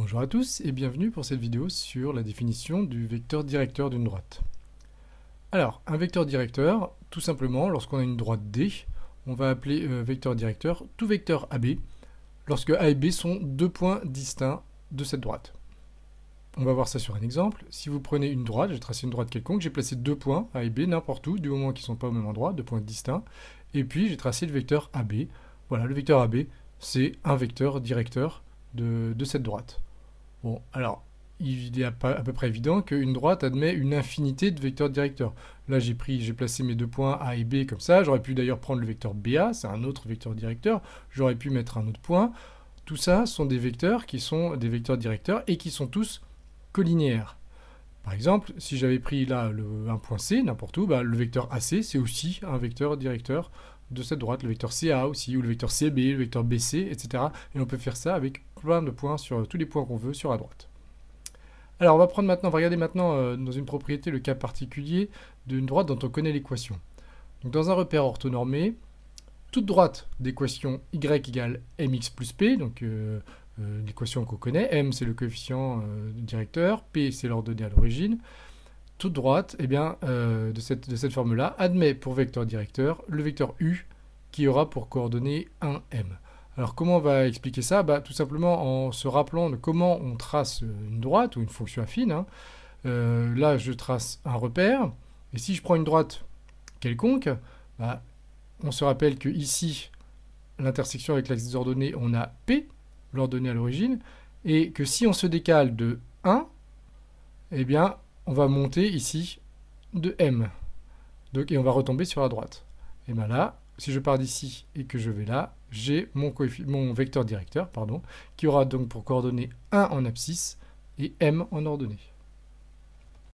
Bonjour à tous et bienvenue pour cette vidéo sur la définition du vecteur directeur d'une droite. Alors, un vecteur directeur, tout simplement, lorsqu'on a une droite D, on va appeler euh, vecteur directeur tout vecteur AB, lorsque A et B sont deux points distincts de cette droite. On va voir ça sur un exemple. Si vous prenez une droite, j'ai tracé une droite quelconque, j'ai placé deux points, A et B, n'importe où, du moment qu'ils ne sont pas au même endroit, deux points distincts, et puis j'ai tracé le vecteur AB. Voilà, le vecteur AB, c'est un vecteur directeur de cette droite. Bon, alors, il est à peu près évident qu'une droite admet une infinité de vecteurs directeurs. Là, j'ai pris, j'ai placé mes deux points A et B comme ça. J'aurais pu d'ailleurs prendre le vecteur BA, c'est un autre vecteur directeur. J'aurais pu mettre un autre point. Tout ça sont des vecteurs qui sont des vecteurs directeurs et qui sont tous collinéaires. Par exemple, si j'avais pris là le, un point C, n'importe où, bah, le vecteur AC, c'est aussi un vecteur directeur de cette droite, le vecteur CA aussi, ou le vecteur CB, le vecteur BC, etc. Et on peut faire ça avec plein de points sur tous les points qu'on veut sur la droite. Alors on va prendre maintenant, on va regarder maintenant euh, dans une propriété le cas particulier d'une droite dont on connaît l'équation. dans un repère orthonormé, toute droite d'équation y égale mx plus p, donc euh, euh, l'équation qu'on connaît, m c'est le coefficient directeur, p c'est l'ordonnée à l'origine, toute droite eh bien, euh, de cette, formule là admet pour vecteur directeur le vecteur U qui aura pour coordonnée 1, m. Alors comment on va expliquer ça bah, Tout simplement en se rappelant de comment on trace euh, une droite ou une fonction affine. Hein. Euh, là, je trace un repère. Et si je prends une droite quelconque, bah, on se rappelle que ici, l'intersection avec l'axe des ordonnées, on a P, l'ordonnée à l'origine, et que si on se décale de 1, eh bien, on va monter ici de M. et on va retomber sur la droite. Et bien là, si je pars d'ici et que je vais là, j'ai mon, mon, vecteur directeur pardon, qui aura donc pour coordonnées 1 en abscisse et m en ordonnée.